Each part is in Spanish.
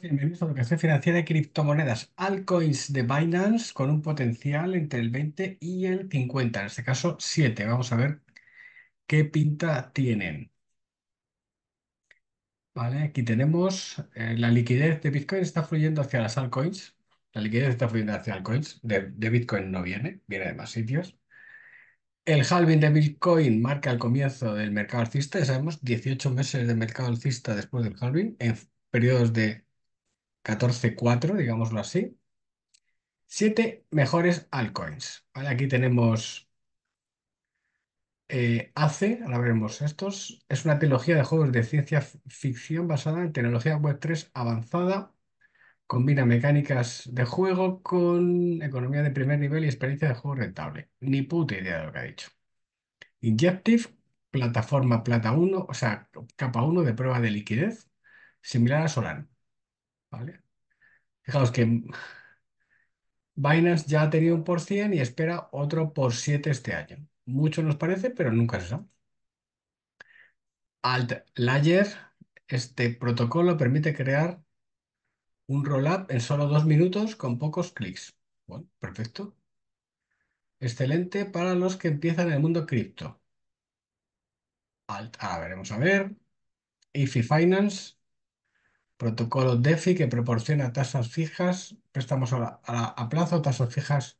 Bienvenidos a educación financiera de criptomonedas, altcoins de Binance con un potencial entre el 20 y el 50, en este caso 7. Vamos a ver qué pinta tienen. Vale, aquí tenemos eh, la liquidez de Bitcoin está fluyendo hacia las altcoins. La liquidez está fluyendo hacia altcoins. De, de Bitcoin no viene, viene de más sitios. El halving de Bitcoin marca el comienzo del mercado alcista. Ya sabemos, 18 meses de mercado alcista después del halving, en periodos de 14.4, digámoslo así. Siete mejores altcoins. Aquí tenemos eh, ACE, ahora veremos estos. Es una trilogía de juegos de ciencia ficción basada en tecnología Web3 avanzada. Combina mecánicas de juego con economía de primer nivel y experiencia de juego rentable. Ni puta idea de lo que ha dicho. Injective, plataforma Plata 1, o sea, capa 1 de prueba de liquidez, similar a Solana. ¿vale? Fijaos que Binance ya ha tenido un por 100 y espera otro por 7 este año. Mucho nos parece, pero nunca se sabe. Layer, este protocolo permite crear un roll-up en solo dos minutos con pocos clics. Bueno, perfecto. Excelente para los que empiezan en el mundo cripto. Alt, ahora veremos a ver. IFI Finance, protocolo DeFi que proporciona tasas fijas, préstamos a, plazo, tasas fijas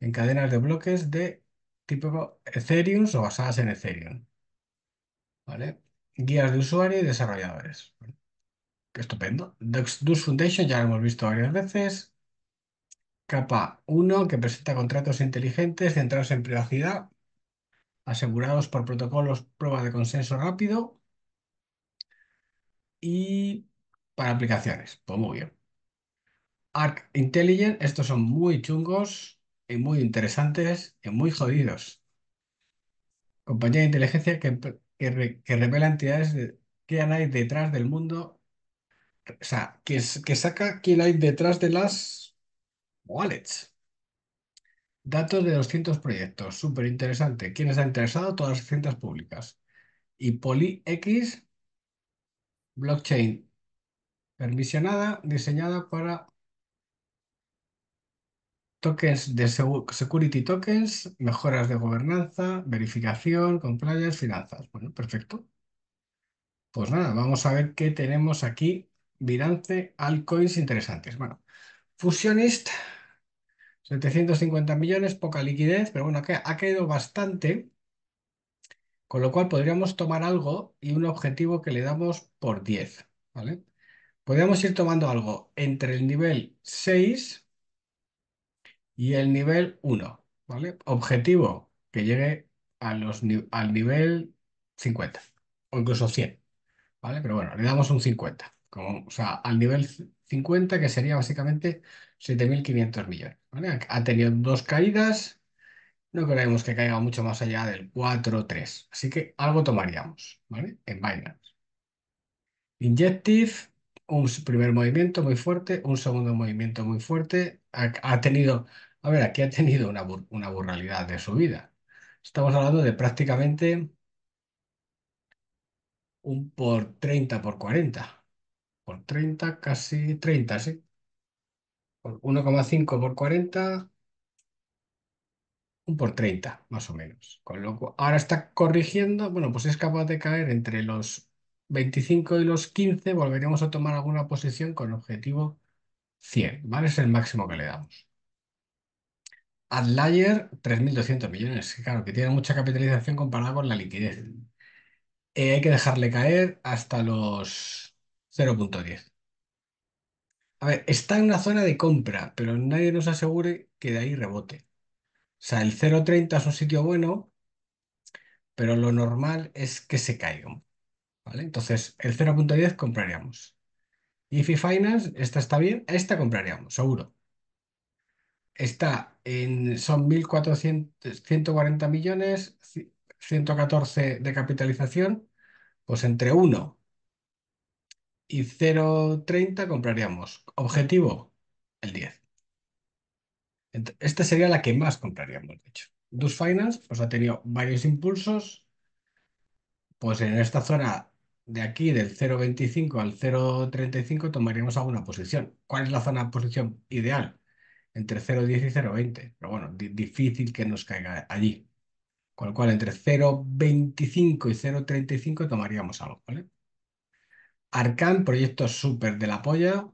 en cadenas de bloques de tipo Ethereum o basadas en Ethereum. Guías de usuario y desarrolladores. Qué estupendo. Dux Foundation ya lo hemos visto varias veces. Capa 1, que presenta contratos inteligentes centrados en privacidad, asegurados por protocolos, pruebas de consenso rápido. Y para aplicaciones. Pues muy bien. Arc Intelligent, estos son muy chungos y muy interesantes y muy jodidos. Compañía de inteligencia que, que, revela entidades de, que hay detrás del mundo. O sea, que, que saca quién hay detrás de las wallets. Datos de 200 proyectos, súper interesante. ¿Quién está interesado? Todas las ciencias públicas. Y PoliX, blockchain permisionada, diseñada para tokens de security tokens, mejoras de gobernanza, verificación, compliance, finanzas. Bueno, perfecto. Pues nada, vamos a ver qué tenemos aquí. Virance, altcoins interesantes. Bueno, Fusionist, 750 millones, poca liquidez, pero bueno, ha caído bastante. Con lo cual podríamos tomar algo y un objetivo que le damos por 10, ¿vale? Podríamos ir tomando algo entre el nivel 6 y el nivel 1, ¿vale? Objetivo, que llegue a los, al nivel 50 o incluso 100, ¿vale? Pero bueno, le damos un 50, como, o sea, al nivel 50 que sería básicamente 7.500 millones, ¿vale? Ha tenido dos caídas, no creemos que caiga mucho más allá del 4 o 3, así que algo tomaríamos, ¿vale? En Binance. Injective un primer movimiento muy fuerte, un segundo movimiento muy fuerte. Ha, tenido, a ver, aquí ha tenido una, una burralidad de subida. Estamos hablando de prácticamente un por 30, por 40. Por 30, casi 30, sí. Por 1,5 por 40, un por 30, más o menos. Con lo ahora está corrigiendo, bueno, pues es capaz de caer entre los 25 y los 15 volveremos a tomar alguna posición con objetivo 100, ¿vale? Es el máximo que le damos. Adlayer, 3.200 millones, claro, que tiene mucha capitalización comparada con la liquidez. Eh, hay que dejarle caer hasta los 0.10. A ver, está en una zona de compra, pero nadie nos asegure que de ahí rebote. O sea, el 0.30 es un sitio bueno, pero lo normal es que se caiga entonces, el 0.10 compraríamos. Y Finance, esta está bien, esta compraríamos, seguro. Está en, son 1.440 millones, 114 de capitalización, pues entre 1 y 0.30 compraríamos. Objetivo, el 10. Esta sería la que más compraríamos, de hecho. Dus Finance pues, ha tenido varios impulsos. Pues en esta zona de aquí del 0,25 al 0,35 tomaríamos alguna posición. ¿Cuál es la zona de posición ideal? Entre 0,10 y 0,20. Pero bueno, difícil que nos caiga allí. Con lo cual, entre 0,25 y 0,35 tomaríamos algo, ¿vale? Arcan, proyecto súper de la polla.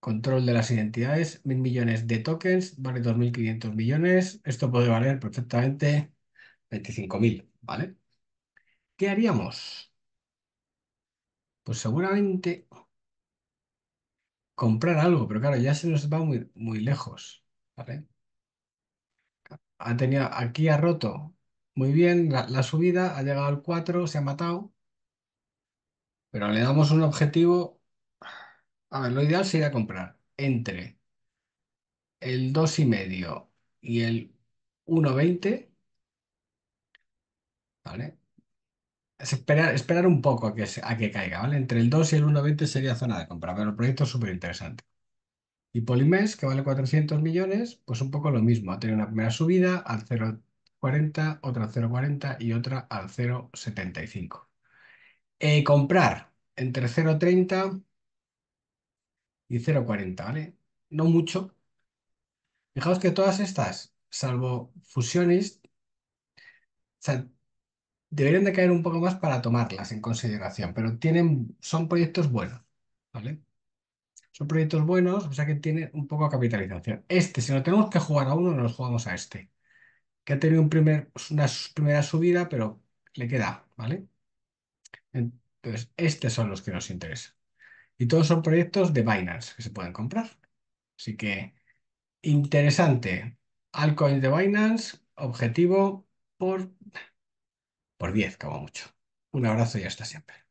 Control de las identidades, mil millones de tokens, vale 2.500 millones. Esto puede valer perfectamente 25.000, ¿vale? ¿Qué haríamos? Pues seguramente comprar algo, pero claro, ya se nos va muy, muy lejos, ¿vale? Ha aquí ha roto muy bien la, la subida, ha llegado al 4, se ha matado, pero le damos un objetivo. A ver, lo ideal sería comprar entre el 2,5 y el 1,20, ¿vale? esperar, un poco a que, a que caiga, ¿vale? Entre el 2 y el 1,20 sería zona de compra, pero el proyecto es súper interesante. Y polimés, que vale 400 millones, pues un poco lo mismo. Ha tenido una primera subida al 0,40, otra al 0,40 y otra al 0,75. Eh, comprar entre 0,30 y 0,40, ¿vale? No mucho. Fijaos que todas estas, salvo Fusionist, o sea, deberían de caer un poco más para tomarlas en consideración, pero tienen, son proyectos buenos, ¿vale? Son proyectos buenos, o sea que tienen un poco de capitalización. Este, si no tenemos que jugar a uno, nos jugamos a este, que ha tenido un primer, una primera subida, pero le queda, ¿vale? Entonces, estos son los que nos interesan. Y todos son proyectos de Binance que se pueden comprar. Así que, interesante. Alcoin de Binance, objetivo por por 10 como mucho. Un abrazo y hasta siempre.